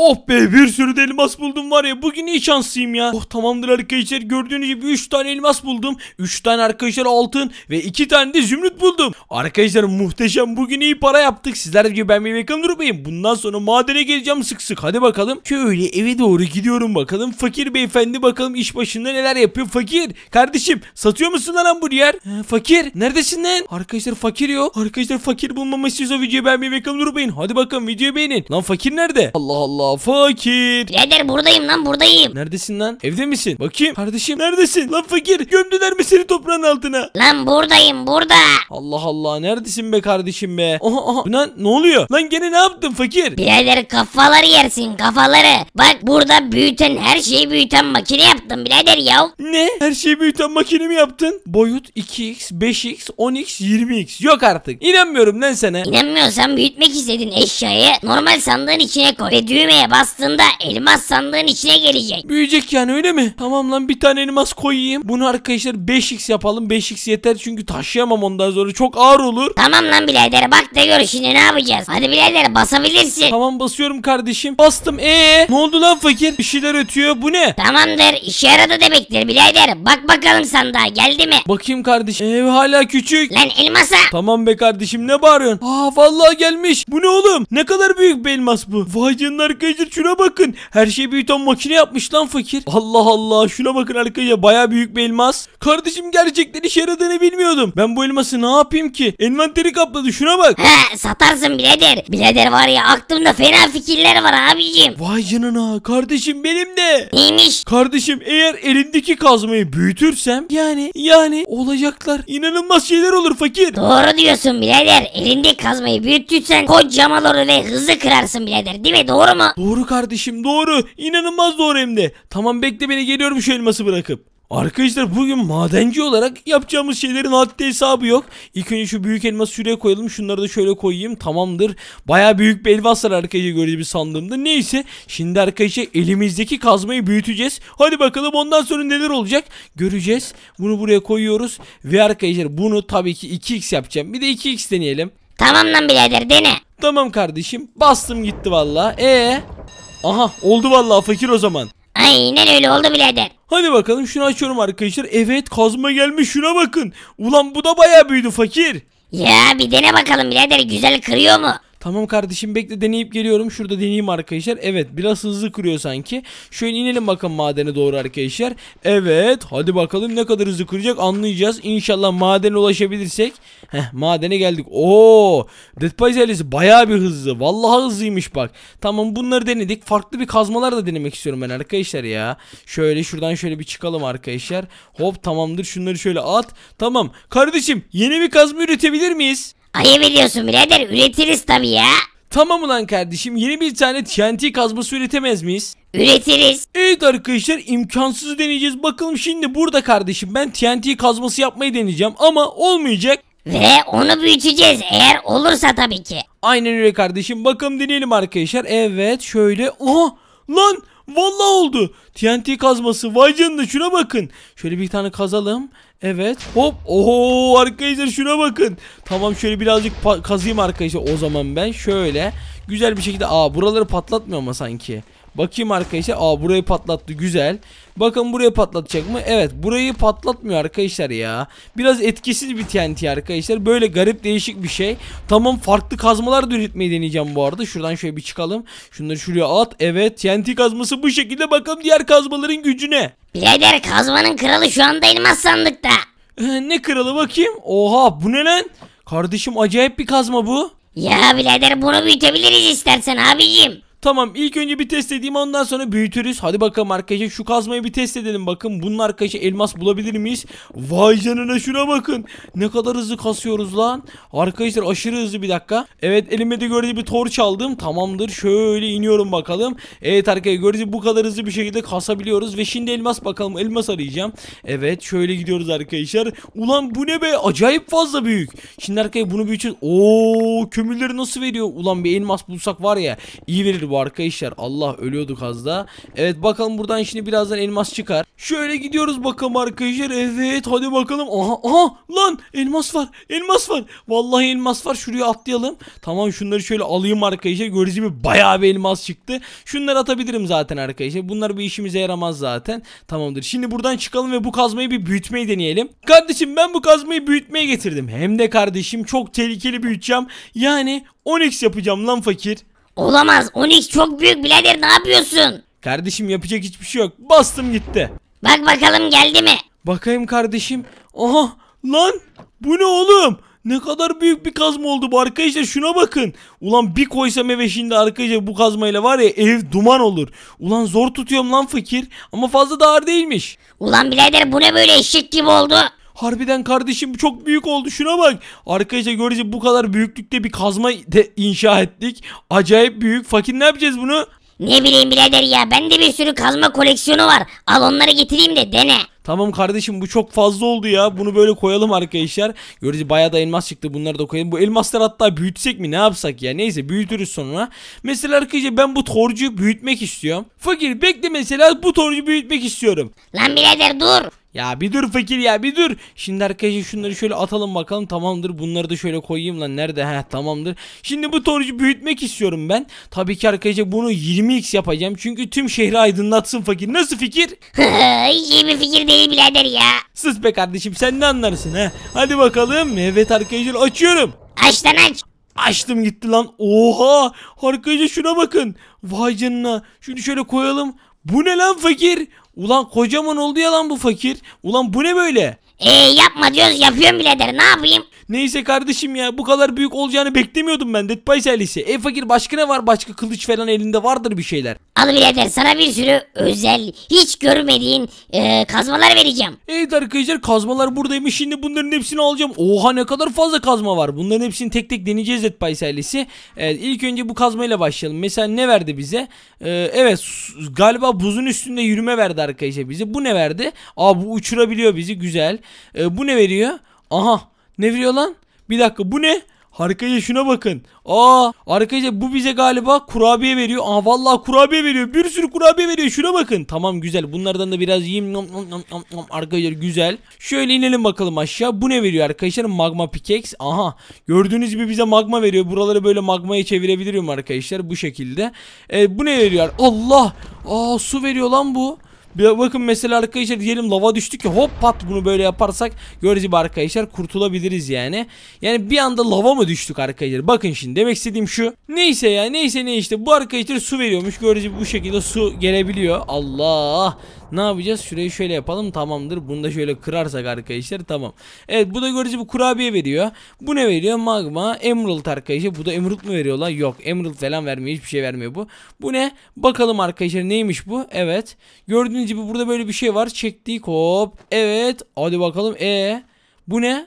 Oh be bir sürü de elmas buldum var ya bugün iyi şanslıyım ya. Oh tamamdır arkadaşlar gördüğünüz gibi 3 tane elmas buldum. 3 tane arkadaşlar altın ve 2 tane de zümrüt buldum. Arkadaşlar muhteşem bugün iyi para yaptık. Sizler gibi ben bir bakalım durmayın. Bundan sonra madene geleceğim sık sık. Hadi bakalım. Şöyle eve doğru gidiyorum bakalım. Fakir beyefendi bakalım iş başında neler yapıyor. Fakir kardeşim satıyor musun lan bu yer? He, fakir neredesin lan? Arkadaşlar fakir yok. Arkadaşlar fakir bulmamı o videoyu ben bir bakalım durmayın. Hadi bakalım videoyu beğenin. Lan fakir nerede? Allah Allah. Aa fakir. Birader buradayım lan buradayım. Neredesin lan? Evde misin? Bakayım. Kardeşim neredesin? Lan fakir gömdüler mi seni toprağın altına? Lan buradayım burada. Allah Allah neredesin be kardeşim be? Aha aha. Lan ne oluyor? Lan gene ne yaptın fakir? Birader kafaları yersin kafaları. Bak burada büyüten her şeyi büyüten makine yaptım birader ya. Ne? Her şeyi büyüten makine mi yaptın? Boyut 2x, 5x, 10x, 20x. Yok artık. İnanmıyorum lan sana. İnanmıyorsan büyütmek istedin eşyayı normal sandığın içine koy ve düğme düğmeye bastığında elmas sandığın içine gelecek. Büyüyecek yani öyle mi? Tamam lan bir tane elmas koyayım. Bunu arkadaşlar 5x yapalım. 5x yeter çünkü taşıyamam ondan sonra. Çok ağır olur. Tamam lan birader bak da gör şimdi ne yapacağız. Hadi birader basabilirsin. Tamam basıyorum kardeşim. Bastım. Ee ne oldu lan fakir? Bir şeyler ötüyor. Bu ne? Tamamdır. İşe yaradı demektir birader. Bak bakalım sandığa geldi mi? Bakayım kardeşim. Ev hala küçük. Lan elmasa. Tamam be kardeşim ne bağırıyorsun? Aa vallahi gelmiş. Bu ne oğlum? Ne kadar büyük bir elmas bu. Vay canına arkadaşlar şuna bakın. Her şeyi büyüten makine yapmış lan fakir. Allah Allah şuna bakın arkadaşlar baya büyük bir elmas. Kardeşim gerçekten işe yaradığını bilmiyordum. Ben bu elması ne yapayım ki? Envanteri kapladı şuna bak. He satarsın birader. Birader var ya aklımda fena fikirler var abicim. Vay canına kardeşim benim de. Neymiş? Kardeşim eğer elindeki kazmayı büyütürsem yani yani olacaklar inanılmaz şeyler olur fakir. Doğru diyorsun birader. Elinde kazmayı büyüttüysen kocaman ve hızlı kırarsın birader değil mi doğru mu? Doğru kardeşim doğru. İnanılmaz doğru hem de. Tamam bekle beni geliyorum şu elması bırakıp. Arkadaşlar bugün madenci olarak yapacağımız şeylerin haddi hesabı yok. İlk önce şu büyük elması şuraya koyalım. Şunları da şöyle koyayım. Tamamdır. Baya büyük bir elmaslar arkadaşlar gördüğü bir sandığımda. Neyse. Şimdi arkadaşlar elimizdeki kazmayı büyüteceğiz. Hadi bakalım ondan sonra neler olacak. Göreceğiz. Bunu buraya koyuyoruz. Ve arkadaşlar bunu tabii ki 2x yapacağım. Bir de 2x deneyelim. Tamam lan birader dene. Tamam kardeşim. Bastım gitti valla. Ee, Aha oldu valla fakir o zaman. Aynen öyle oldu birader. Hadi bakalım şunu açıyorum arkadaşlar. Evet kazma gelmiş şuna bakın. Ulan bu da baya büyüdü fakir. Ya bir dene bakalım birader güzel kırıyor mu? Tamam kardeşim bekle deneyip geliyorum. Şurada deneyeyim arkadaşlar. Evet biraz hızlı kırıyor sanki. Şöyle inelim bakalım madene doğru arkadaşlar. Evet hadi bakalım ne kadar hızlı kıracak anlayacağız. İnşallah madene ulaşabilirsek. Heh madene geldik. Oo Dead Paisalesi Baya bir hızlı. Vallahi hızlıymış bak. Tamam bunları denedik. Farklı bir kazmalar da denemek istiyorum ben arkadaşlar ya. Şöyle şuradan şöyle bir çıkalım arkadaşlar. Hop tamamdır şunları şöyle at. Tamam kardeşim yeni bir kazma üretebilir miyiz? Ayıp ediyorsun birader üretiriz tabi ya. Tamam ulan kardeşim yeni bir tane TNT kazması üretemez miyiz? Üretiriz. Evet arkadaşlar imkansızı deneyeceğiz. Bakalım şimdi burada kardeşim ben TNT kazması yapmayı deneyeceğim ama olmayacak. Ve onu büyüteceğiz eğer olursa tabii ki. Aynen öyle kardeşim. Bakalım deneyelim arkadaşlar. Evet şöyle. Oha lan valla oldu. TNT kazması. Vay canına şuna bakın. Şöyle bir tane kazalım. Evet. Hop. Oho arkadaşlar şuna bakın. Tamam şöyle birazcık kazıyım arkadaşlar. O zaman ben şöyle güzel bir şekilde. Aa buraları patlatmıyor ama sanki. Bakayım arkadaşlar. Aa burayı patlattı güzel. Bakın buraya patlatacak mı? Evet burayı patlatmıyor arkadaşlar ya. Biraz etkisiz bir TNT arkadaşlar. Böyle garip değişik bir şey. Tamam farklı kazmalar da üretmeyi deneyeceğim bu arada. Şuradan şöyle bir çıkalım. Şunları şuraya at. Evet TNT kazması bu şekilde. Bakalım diğer kazmaların gücüne. Birader kazmanın kralı şu anda elmas sandıkta. Ee, ne kralı bakayım? Oha bu ne lan? Kardeşim acayip bir kazma bu. Ya birader bunu büyütebiliriz istersen abicim. Tamam ilk önce bir test edeyim ondan sonra büyütürüz. Hadi bakalım arkadaşlar şu kazmayı bir test edelim bakın. Bunun arkadaşlar elmas bulabilir miyiz? Vay canına şuna bakın. Ne kadar hızlı kasıyoruz lan. Arkadaşlar aşırı hızlı bir dakika. Evet elimde de gördüğü bir torç aldım. Tamamdır şöyle iniyorum bakalım. Evet arkadaşlar gördüğünüz bu kadar hızlı bir şekilde kasabiliyoruz. Ve şimdi elmas bakalım elmas arayacağım. Evet şöyle gidiyoruz arkadaşlar. Ulan bu ne be acayip fazla büyük. Şimdi arkadaşlar bunu büyüteceğiz. Oo kömürleri nasıl veriyor? Ulan bir elmas bulsak var ya iyi verir bu arkadaşlar? Allah ölüyorduk az daha. Evet bakalım buradan şimdi birazdan elmas çıkar. Şöyle gidiyoruz bakalım arkadaşlar. Evet hadi bakalım. Aha aha lan elmas var. Elmas var. Vallahi elmas var. Şuraya atlayalım. Tamam şunları şöyle alayım arkadaşlar. Gördüğünüz gibi bayağı bir elmas çıktı. Şunları atabilirim zaten arkadaşlar. Bunlar bir işimize yaramaz zaten. Tamamdır. Şimdi buradan çıkalım ve bu kazmayı bir büyütmeyi deneyelim. Kardeşim ben bu kazmayı büyütmeye getirdim. Hem de kardeşim çok tehlikeli büyüteceğim. Yani 10x yapacağım lan fakir. Olamaz. Onyx çok büyük birader ne yapıyorsun? Kardeşim yapacak hiçbir şey yok. Bastım gitti. Bak bakalım geldi mi? Bakayım kardeşim. Aha lan bu ne oğlum? Ne kadar büyük bir kazma oldu bu arkadaşlar şuna bakın. Ulan bir koysam eve şimdi arkadaşlar bu kazmayla var ya ev duman olur. Ulan zor tutuyorum lan fakir ama fazla da ağır değilmiş. Ulan birader bu ne böyle eşek gibi oldu. Harbiden kardeşim çok büyük oldu şuna bak. Arkadaşlar görece bu kadar büyüklükte bir kazma de inşa ettik. Acayip büyük. Fakir ne yapacağız bunu? Ne bileyim birader ya bende bir sürü kazma koleksiyonu var. Al onları getireyim de dene. Tamam kardeşim bu çok fazla oldu ya. Bunu böyle koyalım arkadaşlar. Görece bayağı da elmas çıktı. Bunları da koyalım. Bu elmasları hatta büyütsek mi ne yapsak ya. Neyse büyütürüz sonra. Mesela arkadaşlar ben bu torcu büyütmek istiyorum. Fakir bekle mesela bu torcu büyütmek istiyorum. Lan birader dur. Ya bir dur fakir ya bir dur. Şimdi arkadaşlar şunları şöyle atalım bakalım tamamdır. Bunları da şöyle koyayım lan nerede? he? tamamdır. Şimdi bu torcu büyütmek istiyorum ben. Tabii ki arkadaşlar bunu 20x yapacağım. Çünkü tüm şehri aydınlatsın fakir. Nasıl fikir? İyi bir fikir değil birader ya. Sus be kardeşim sen ne anlarsın he? Hadi bakalım. Evet arkadaşlar açıyorum. Aç lan aç. Açtım gitti lan. Oha! Arkadaşlar şuna bakın. Vay canına. Şunu şöyle koyalım. Bu ne lan fakir? Ulan kocaman oldu ya lan bu fakir. Ulan bu ne böyle? Ee yapma diyoruz yapıyorum birader ne yapayım? Neyse kardeşim ya bu kadar büyük olacağını beklemiyordum ben Dead by Silence'i. E fakir başka ne var? Başka kılıç falan elinde vardır bir şeyler. Al birader sana bir sürü özel hiç görmediğin e, kazmalar vereceğim. Evet arkadaşlar kazmalar buradaymış şimdi bunların hepsini alacağım. Oha ne kadar fazla kazma var. Bunların hepsini tek tek deneyeceğiz Dead by Silence'i. Evet ilk önce bu kazmayla başlayalım. Mesela ne verdi bize? Ee, evet galiba buzun üstünde yürüme verdi arkadaşlar bize. Bu ne verdi? Aa bu uçurabiliyor bizi güzel. E, bu ne veriyor? Aha ne veriyor lan? Bir dakika bu ne? Arkadaşlar şuna bakın. Aa arkadaşlar bu bize galiba kurabiye veriyor. Aa vallahi kurabiye veriyor. Bir sürü kurabiye veriyor. Şuna bakın. Tamam güzel. Bunlardan da biraz yiyeyim. Nom, nom, nom, nom, nom. Arkadaşlar güzel. Şöyle inelim bakalım aşağı. Bu ne veriyor arkadaşlar? Magma pickaxe. Aha. Gördüğünüz gibi bize magma veriyor. Buraları böyle magmaya çevirebilirim arkadaşlar bu şekilde. Ee, bu ne veriyor? Allah. Aa su veriyor lan bu. Bir bakın mesela arkadaşlar diyelim lava düştü ki hop pat bunu böyle yaparsak göreceğiz arkadaşlar kurtulabiliriz yani. Yani bir anda lava mı düştük arkadaşlar? Bakın şimdi demek istediğim şu. Neyse ya neyse ne işte bu arkadaşlar su veriyormuş. göreceğiz bu şekilde su gelebiliyor. Allah. Ne yapacağız? Şurayı şöyle yapalım tamamdır. Bunu da şöyle kırarsak arkadaşlar tamam. Evet bu da görece bu kurabiye veriyor. Bu ne veriyor? Magma, emerald arkadaşlar. Bu da emerald mı veriyor lan? Yok emerald falan vermiyor. Hiçbir şey vermiyor bu. Bu ne? Bakalım arkadaşlar neymiş bu? Evet. Gördüğünüz gibi burada böyle bir şey var. Çektik hop. Evet. Hadi bakalım. E ee, bu ne?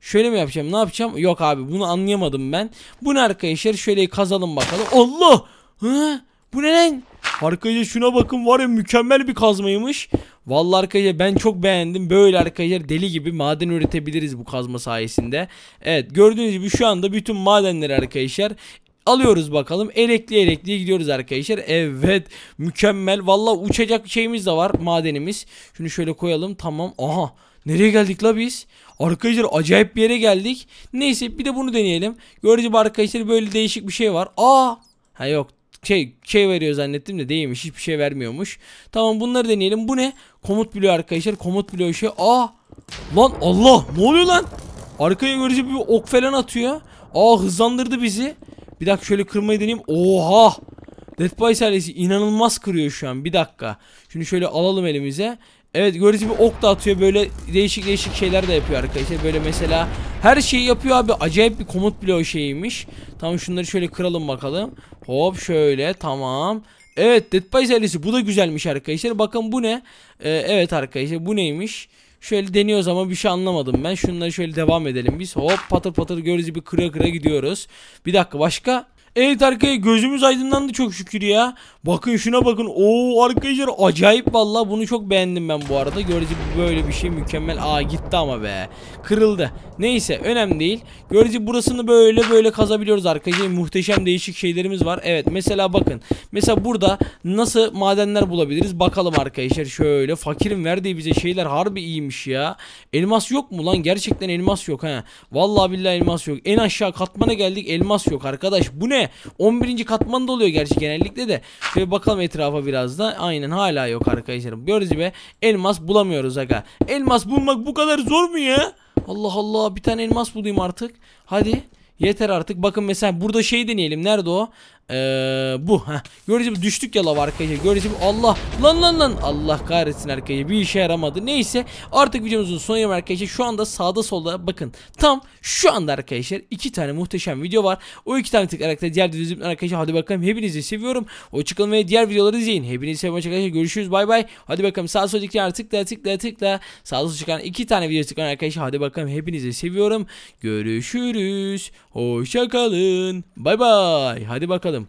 Şöyle mi yapacağım? Ne yapacağım? Yok abi bunu anlayamadım ben. Bu ne arkadaşlar? Şöyle kazalım bakalım. Allah! Ha? Bu ne lan? Arkadaşlar şuna bakın var ya mükemmel bir kazmaymış. Vallahi arkadaşlar ben çok beğendim. Böyle arkadaşlar deli gibi maden üretebiliriz bu kazma sayesinde. Evet gördüğünüz gibi şu anda bütün madenleri arkadaşlar alıyoruz bakalım. Elekli elekli gidiyoruz arkadaşlar. Evet mükemmel. vallahi uçacak şeyimiz de var madenimiz. Şunu şöyle koyalım tamam. Aha nereye geldik la biz? Arkadaşlar acayip bir yere geldik. Neyse bir de bunu deneyelim. Gördüğünüz gibi arkadaşlar böyle değişik bir şey var. Aa ha yok şey şey veriyor zannettim de değilmiş. Hiçbir şey vermiyormuş. Tamam bunları deneyelim. Bu ne? Komut bloğu arkadaşlar. Komut bloğu şey. Aa! Ah! Lan Allah! Ne oluyor lan? Arkaya görece bir ok falan atıyor. Aa hızlandırdı bizi. Bir dakika şöyle kırmayı deneyeyim. Oha! Dead by serisi inanılmaz kırıyor şu an. Bir dakika. Şimdi şöyle alalım elimize. Evet gördüğünüz gibi ok da atıyor. Böyle değişik değişik şeyler de yapıyor arkadaşlar. Böyle mesela her şeyi yapıyor abi. Acayip bir komut bile o şeyiymiş. Tamam şunları şöyle kıralım bakalım. Hop şöyle tamam. Evet Dead by serisi bu da güzelmiş arkadaşlar. Bakın bu ne? Ee, evet arkadaşlar bu neymiş? Şöyle deniyoruz ama bir şey anlamadım ben. Şunları şöyle devam edelim biz. Hop patır patır gördüğünüz gibi kıra kıra gidiyoruz. Bir dakika başka? Evet arkadaşlar gözümüz aydınlandı çok şükür ya. Bakın şuna bakın. Oo arkadaşlar acayip valla bunu çok beğendim ben bu arada. görece böyle bir şey mükemmel. Aa gitti ama be. Kırıldı. Neyse önemli değil. görece burasını böyle böyle kazabiliyoruz arkadaşlar. Muhteşem değişik şeylerimiz var. Evet mesela bakın. Mesela burada nasıl madenler bulabiliriz bakalım arkadaşlar. Şöyle fakirin verdiği bize şeyler harbi iyiymiş ya. Elmas yok mu lan? Gerçekten elmas yok ha. valla billahi elmas yok. En aşağı katmana geldik elmas yok arkadaş. Bu ne 11. katmanda oluyor gerçi genellikle de. Şöyle bakalım etrafa biraz da. Aynen hala yok arkadaşlarım. Gördüğünüz gibi elmas bulamıyoruz aga. Elmas bulmak bu kadar zor mu ya? Allah Allah bir tane elmas bulayım artık. Hadi. Yeter artık. Bakın mesela burada şey deneyelim. Nerede o? Ee, bu. Heh. düştük ya arkadaşlar. Gördüğünüz Allah lan lan lan. Allah kahretsin arkadaşlar. Bir işe yaramadı. Neyse artık videomuzun sonu yemeği arkadaşlar. Şu anda sağda solda bakın. Tam şu anda arkadaşlar iki tane muhteşem video var. O iki tane tıklayarak da diğer videolarımızın arkadaşlar. Hadi bakalım hepinizi seviyorum. Hoşçakalın ve diğer videoları izleyin. Hepinizi seviyorum arkadaşlar. Görüşürüz. Bay bay. Hadi bakalım sağda sol tıkla tıkla tıkla tıkla. Sağda sol çıkan iki tane video tıklayan arkadaşlar. Hadi bakalım hepinizi seviyorum. Görüşürüz. Hoşçakalın. Bay bay. Hadi bakalım.